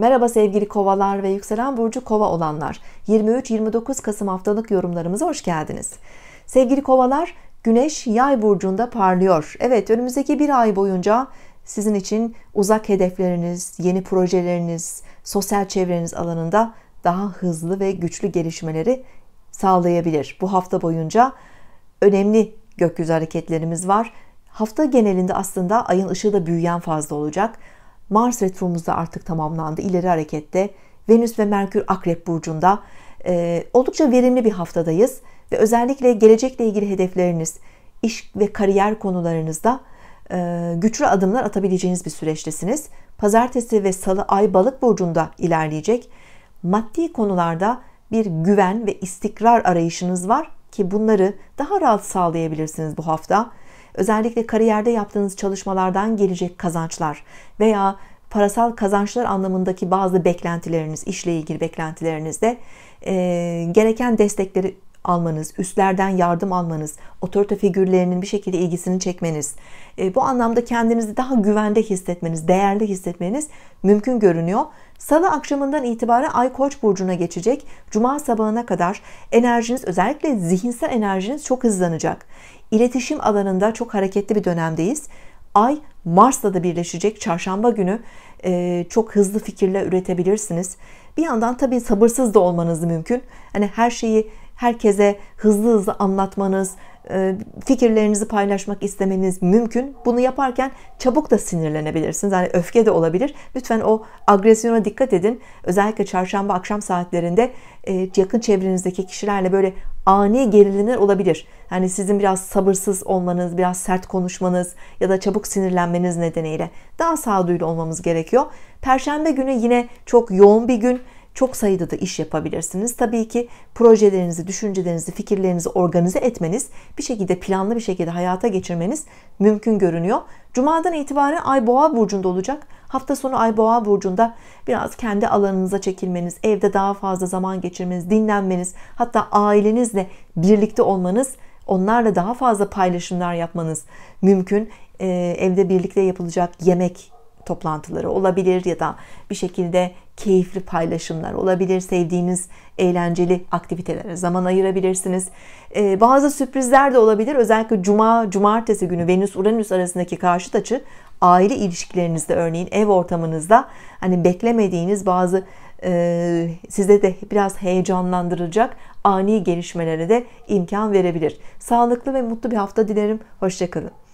Merhaba sevgili kovalar ve yükselen burcu kova olanlar. 23-29 Kasım haftalık yorumlarımıza hoş geldiniz. Sevgili kovalar, güneş yay burcunda parlıyor. Evet önümüzdeki bir ay boyunca sizin için uzak hedefleriniz, yeni projeleriniz, sosyal çevreniz alanında daha hızlı ve güçlü gelişmeleri sağlayabilir. Bu hafta boyunca önemli gökyüzü hareketlerimiz var. Hafta genelinde aslında ayın ışığı da büyüyen fazla olacak Mars da artık tamamlandı. İleri harekette Venüs ve Merkür Akrep Burcu'nda e, oldukça verimli bir haftadayız. Ve özellikle gelecekle ilgili hedefleriniz, iş ve kariyer konularınızda e, güçlü adımlar atabileceğiniz bir süreçtesiniz. Pazartesi ve salı ay balık burcunda ilerleyecek. Maddi konularda bir güven ve istikrar arayışınız var ki bunları daha rahat sağlayabilirsiniz bu hafta özellikle kariyerde yaptığınız çalışmalardan gelecek kazançlar veya parasal kazançlar anlamındaki bazı beklentileriniz, işle ilgili beklentilerinizde e, gereken destekleri almanız, üstlerden yardım almanız, otorite figürlerinin bir şekilde ilgisini çekmeniz, e, bu anlamda kendinizi daha güvende hissetmeniz, değerli hissetmeniz mümkün görünüyor. Salı akşamından itibaren Ay Koç burcuna geçecek. Cuma sabahına kadar enerjiniz özellikle zihinsel enerjiniz çok hızlanacak. İletişim alanında çok hareketli bir dönemdeyiz. Ay Mars'la da birleşecek çarşamba günü e, çok hızlı fikirle üretebilirsiniz. Bir yandan tabii sabırsız da olmanız mümkün. Hani her şeyi herkese hızlı hızlı anlatmanız, e, fikirlerinizi paylaşmak istemeniz mümkün. Bunu yaparken çabuk da sinirlenebilirsiniz. Yani öfke de olabilir. Lütfen o agresyona dikkat edin. Özellikle çarşamba akşam saatlerinde e, yakın çevrenizdeki kişilerle böyle ani gerilimler olabilir. Yani sizin biraz sabırsız olmanız, biraz sert konuşmanız ya da çabuk sinirlenmeniz nedeniyle daha sağduyulu olmamız gerekiyor. Perşembe günü yine çok yoğun bir gün çok sayıda da iş yapabilirsiniz. Tabii ki projelerinizi, düşüncelerinizi, fikirlerinizi organize etmeniz, bir şekilde planlı bir şekilde hayata geçirmeniz mümkün görünüyor. Cuma'dan itibaren Ay Boğa burcunda olacak. Hafta sonu Ay Boğa burcunda biraz kendi alanınıza çekilmeniz, evde daha fazla zaman geçirmeniz, dinlenmeniz, hatta ailenizle birlikte olmanız, onlarla daha fazla paylaşımlar yapmanız mümkün. Ee, evde birlikte yapılacak yemek toplantıları olabilir ya da bir şekilde keyifli paylaşımlar olabilir. Sevdiğiniz eğlenceli aktivitelere zaman ayırabilirsiniz. Ee, bazı sürprizler de olabilir. Özellikle cuma, cumartesi günü Venüs-Uranüs arasındaki karşıt açı aile ilişkilerinizde örneğin ev ortamınızda hani beklemediğiniz bazı e, size de biraz heyecanlandıracak ani gelişmelere de imkan verebilir. Sağlıklı ve mutlu bir hafta dilerim. Hoşçakalın.